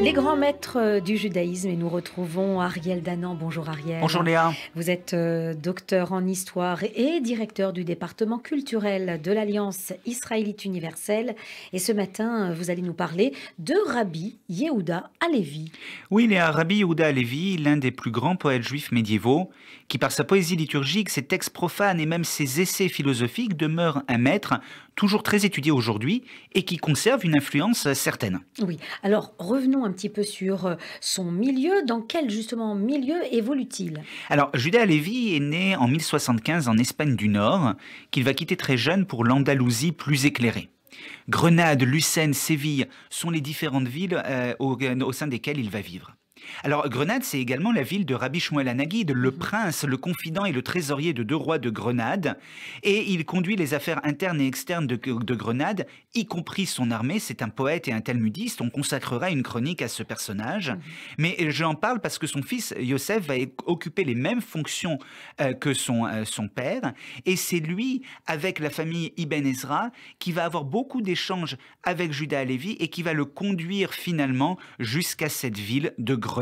Les grands maîtres euh, du judaïsme et nous retrouvons Ariel Danan. Bonjour Ariel. Bonjour Léa. Vous êtes euh, docteur en histoire et directeur du département culturel de l'Alliance israélite universelle. Et ce matin, euh, vous allez nous parler de Rabbi Yehuda Alevi. Oui Léa, Rabbi Yehuda Alevi, l'un des plus grands poètes juifs médiévaux, qui par sa poésie liturgique, ses textes profanes et même ses essais philosophiques demeure un maître toujours très étudié aujourd'hui et qui conserve une influence certaine. Oui, alors revenons à un petit peu sur euh, son milieu. Dans quel justement milieu évolue-t-il Alors Judas Lévy est né en 1075 en Espagne du Nord, qu'il va quitter très jeune pour l'Andalousie plus éclairée. Grenade, Lucène, Séville sont les différentes villes euh, au sein desquelles il va vivre. Alors Grenade, c'est également la ville de Rabbi Shmuel Anagid, le mhm. prince, le confident et le trésorier de deux rois de Grenade, et il conduit les affaires internes et externes de, Grenade, y compris son armée. C'est un poète et un talmudiste. On consacrera une chronique à ce personnage, mhm. mais j'en parle parce que son fils Yosef va occuper les mêmes fonctions euh, que son euh, son père, et c'est lui avec la famille Ibn Ezra qui va avoir beaucoup d'échanges avec Judas Lévi et qui va le conduire finalement jusqu'à cette ville de Grenade.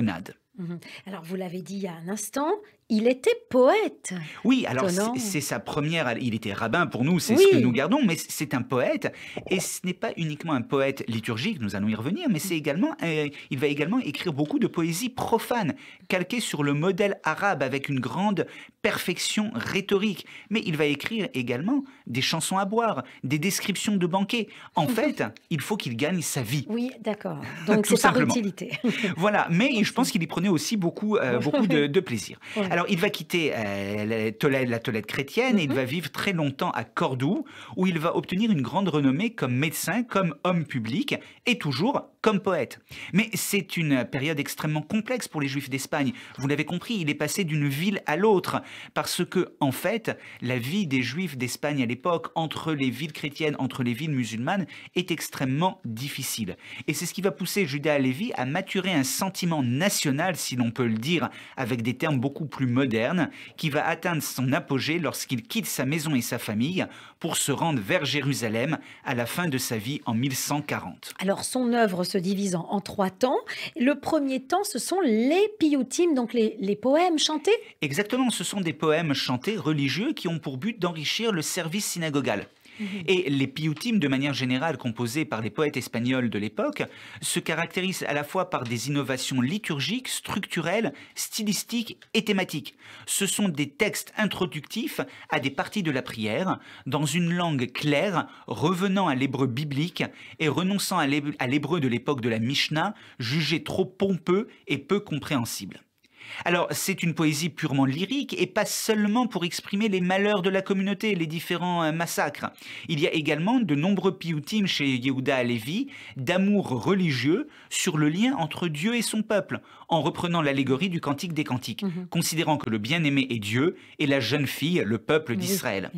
Mhm. Alors, vous l'avez dit il y a un instant, il était poète. Oui, alors c'est sa première. Il était rabbin pour nous, c'est ce que nous gardons, mais c'est un poète. Et ce n'est pas uniquement un poète liturgique, nous allons y revenir, mais c'est également. Euh, il va également écrire beaucoup de poésie profane, calquée sur le modèle arabe avec une grande perfection rhétorique. Mais il va écrire également des chansons à boire, des descriptions de banquets. En fait, il faut qu'il gagne sa vie. Oui, d'accord. Donc c'est par utilité. voilà, mais je pense qu'il y prenait aussi beaucoup, euh, beaucoup de, plaisir. Alors, il va quitter euh, la, Tolède, la chrétienne et il mhm. va vivre très longtemps à Cordoue, où il va obtenir une grande renommée comme médecin, comme homme public et toujours comme poète. Mais c'est une période extrêmement complexe pour les Juifs d'Espagne. Vous l'avez compris, il est passé d'une ville à l'autre parce que, en fait, la vie des Juifs d'Espagne à l'époque, entre les villes chrétiennes, entre les villes musulmanes, est extrêmement difficile. Et c'est ce qui va pousser Judas Lévy à maturer un sentiment national, si l'on peut le dire, avec des termes beaucoup plus moderne qui va atteindre son apogée lorsqu'il quitte sa maison et sa famille pour se rendre vers Jérusalem à la fin de sa vie en 1140. Alors son œuvre se divise en, trois temps. Le premier temps, ce sont les piyutim, donc les, les poèmes chantés Exactement, ce sont des poèmes chantés religieux qui ont pour but d'enrichir le service synagogal. Et les pioutimes, de manière générale composées par les poètes espagnols de l'époque, se caractérisent à la fois par des innovations liturgiques, structurelles, stylistiques et thématiques. Ce sont des textes introductifs à des parties de la prière, dans une langue claire, revenant à l'hébreu biblique et renonçant à l'hébreu de l'époque de la Mishnah, jugé trop pompeux et peu compréhensible. Alors, c'est une poésie purement lyrique et pas seulement pour exprimer les malheurs de la communauté, les différents euh, massacres. Il y a également de nombreux pioutines chez Yehuda Alevi d'amour religieux sur le lien entre Dieu et son peuple, en reprenant l'allégorie du Cantique des Cantiques, mhm. considérant que le bien-aimé est Dieu et la jeune fille le peuple d'Israël.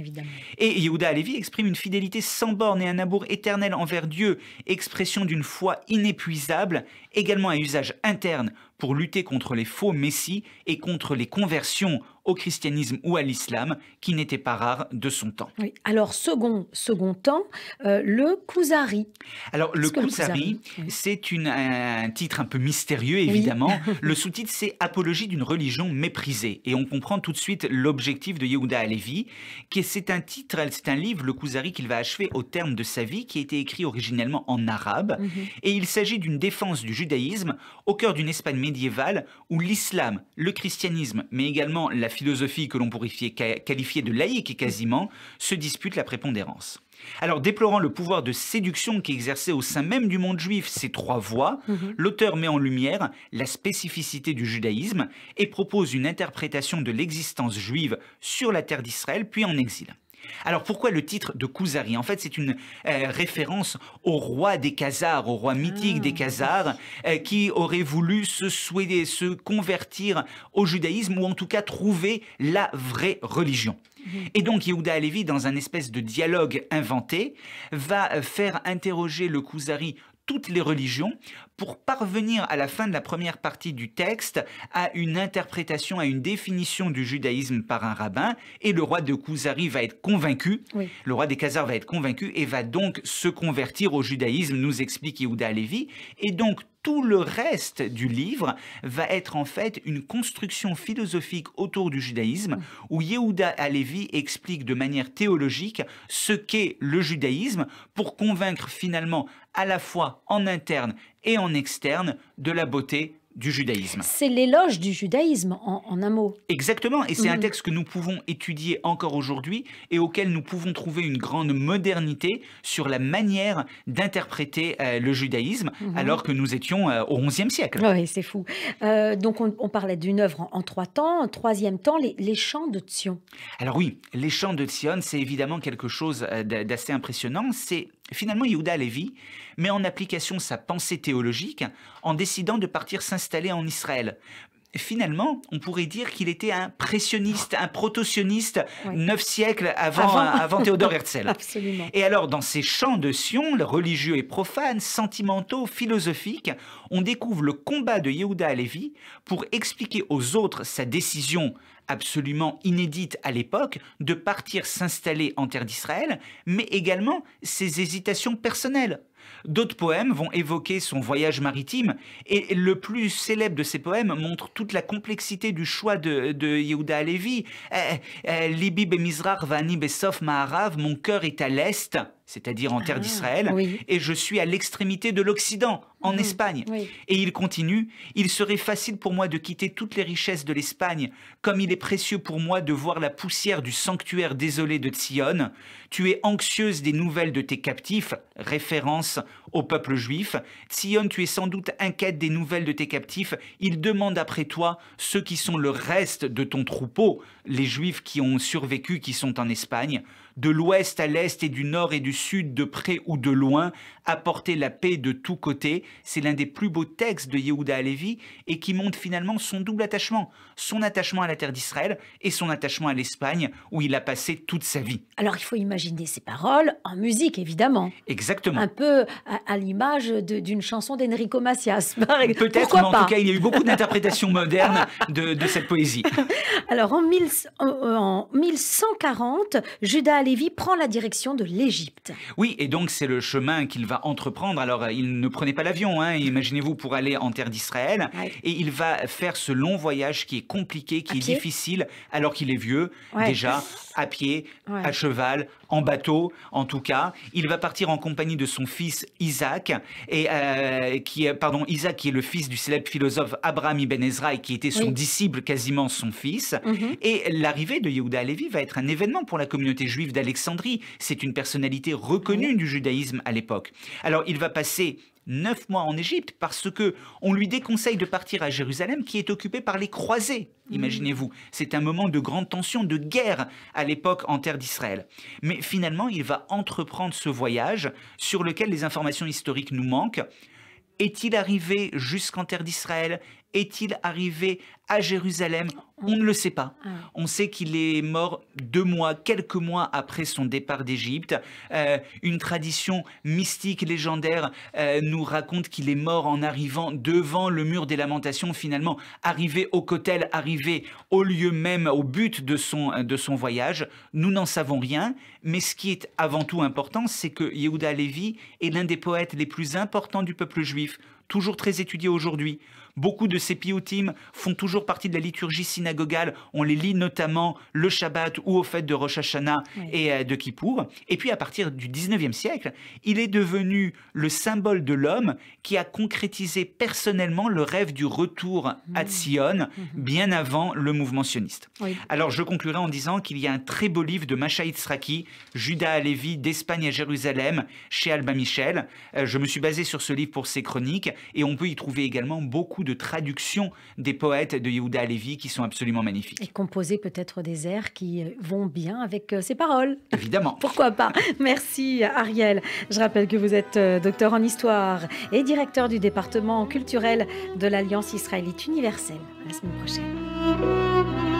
et Yehuda Alevi exprime une fidélité sans borne et un amour éternel envers Dieu, expression d'une foi inépuisable, également à usage interne pour lutter contre les faux messies et contre les conversions au christianisme ou à l'islam, qui n'était pas rare de son temps. Alors, second, second temps, euh, le Kouzari. Alors, le Kouzari, c'est un titre un peu mystérieux, évidemment. le sous-titre, c'est Apologie d'une religion méprisée. Et on comprend tout de suite l'objectif de Yehuda Alevi, qui c'est un titre, c'est un livre, le Kouzari, qu'il va achever au terme de sa vie, qui a été écrit originellement en arabe. Mhm. Et il s'agit d'une défense du judaïsme au cœur d'une Espagne médiévale où l'islam, le christianisme, mais également la philosophie que l'on pourrait qualifier de laïque et quasiment, se dispute la prépondérance. Alors, déplorant le pouvoir de séduction qu'exerçaient au sein même du monde juif ces trois voies, mhm. l'auteur met en lumière la spécificité du judaïsme et propose une interprétation de l'existence juive sur la terre d'Israël puis en exil. Alors pourquoi le titre de Kouzari En fait, c'est une euh, référence au roi des Khazars, au roi mythique des ah. Khazars, euh, qui aurait voulu se, souhaiter, se convertir au judaïsme ou en tout cas trouver la vraie religion. Et donc Yehuda Alevi, dans un espèce de dialogue inventé, va faire interroger le Kuzari toutes les religions pour parvenir à la fin de la première partie du texte à une interprétation, à une définition du judaïsme par un rabbin. Et le roi de Kuzari va être convaincu, le roi des Khazars va être convaincu et va donc se convertir au judaïsme, nous explique Yehuda Levi. Et donc tout le reste du livre va être en fait une construction philosophique autour du judaïsme où Yehuda Alevi explique de manière théologique ce qu'est le judaïsme pour convaincre finalement à la fois en interne et en externe de la beauté judaïsme. C'est l'éloge du judaïsme, en, un mot. Exactement, et c'est un mm. texte que nous pouvons étudier encore aujourd'hui et auquel nous pouvons trouver une grande modernité sur la manière d'interpréter euh, le judaïsme, mhm. alors que nous étions euh, au au XIe siècle. Oui, c'est fou. Euh, donc on, parlait d'une œuvre en, trois temps. troisième temps, les, chants de Tzion. Alors oui, les chants de Sion, c'est évidemment quelque chose d'assez impressionnant. C'est finalement Yehuda Lévi, mais en application sa pensée théologique, en décidant de partir s'installer installé en Israël finalement, on pourrait dire qu'il était un pressionniste, un proto-sioniste, neuf siècles avant, avant. Euh, Théodore Herzl. Absolument. Et alors, dans ces chants de Sion, religieux et profanes, sentimentaux, philosophiques, on découvre le combat de Yehuda Lévi pour expliquer aux autres sa décision absolument inédite à l'époque, de partir s'installer en terre d'Israël, mais également ses hésitations personnelles. D'autres poèmes vont évoquer son voyage maritime, et le plus célèbre de ces poèmes montre toute la complexité du choix de, Yehuda Alevi. Eh, eh, Libi bemizrar vani besof ma'arav, mon cœur est à l'est, c'est-à-dire en terre ah, d'Israël, et je suis à l'extrémité de l'Occident, en mm. Espagne. Et il continue, il serait facile pour moi de quitter toutes les richesses de l'Espagne, comme il est précieux pour moi de voir la poussière du sanctuaire désolé de Sion. Tu es anxieuse des nouvelles de tes captifs, référence au peuple juif. Sion, tu es sans doute inquiète des nouvelles de tes captifs. il demande après toi ceux qui sont le reste de ton troupeau, les juifs qui ont survécu, qui sont en Espagne de l'ouest à l'est et du nord et du sud, de près ou de loin, apporter la paix de tous côtés, c'est l'un des plus beaux textes de Yehuda Alevi et qui montre finalement son double attachement, son attachement à la terre d'Israël et son attachement à l'Espagne où il a passé toute sa vie. Alors il faut imaginer ces paroles en musique évidemment. Exactement. Un peu à, l'image d'une chanson d'Enrico Macias. Peut-être, mais en tout cas il y a eu beaucoup d'interprétations modernes de, cette poésie. Alors en, 1140, euh, Judas Alevi prend la direction de l'Égypte. Oui, et donc c'est le chemin qu'il va entreprendre. Alors il ne prenait pas vie. Hein, imaginez-vous, pour aller en terre d'Israël. Et il va faire ce long voyage qui est compliqué, qui est difficile, alors qu'il est vieux, déjà, à pied, à cheval, en bateau, en tout cas. Il va partir en compagnie de son fils Isaac, et, euh, qui, est, pardon, Isaac qui est le fils du célèbre philosophe Abraham Ibn Ezra, et qui était son disciple, quasiment son fils. Mhm. Et l'arrivée de Yehuda Alevi va être un événement pour la communauté juive d'Alexandrie. C'est une personnalité reconnue du judaïsme à l'époque. Alors, il va passer neuf mois en Égypte parce que on lui déconseille de partir à Jérusalem qui est occupée par les croisés. Hmm. Imaginez-vous, c'est un moment de grande tension, de guerre à l'époque en terre d'Israël. Mais finalement, il va entreprendre ce voyage sur lequel les informations historiques nous manquent. Est-il arrivé jusqu'en terre d'Israël Est-il arrivé à Jérusalem On ne le sait pas. Ah On sait qu'il est mort deux mois, quelques mois après son départ d'Égypte. Euh, une tradition mystique, légendaire, euh, nous raconte qu'il est mort en arrivant devant le mur des lamentations, finalement arrivé au Cotel, arrivé au lieu même, au but de son, de son voyage. Nous n'en savons rien, mais ce qui est avant tout important, c'est que Yehuda Levi est l'un des poètes les plus importants du peuple juif, toujours très étudié aujourd'hui. Beaucoup de ses pioutims font toujours partie de la liturgie synagogale. On les lit notamment le Shabbat ou aux fêtes de Rosh Hashanah et euh, de Kippour. Et puis à partir du 19e siècle, il est devenu le symbole de l'homme qui a concrétisé personnellement le rêve du retour à mmh. Sion mmh. bien avant le mouvement sioniste. Alors je conclurai en disant qu'il y a un très beau livre de Machaït Itzraki, Judas à Lévi, d'Espagne à Jérusalem, chez Alba Michel. Euh, je me suis basé sur ce livre pour ses chroniques et on peut y trouver également beaucoup de traductions des poètes de de Yehuda qui sont absolument magnifiques. Et composer peut-être des airs qui euh, vont bien avec euh, ses paroles. Évidemment. Pourquoi pas Merci Ariel. Je rappelle que vous êtes euh, docteur en histoire et directeur du département culturel de l'Alliance israélite universelle. À la semaine prochaine.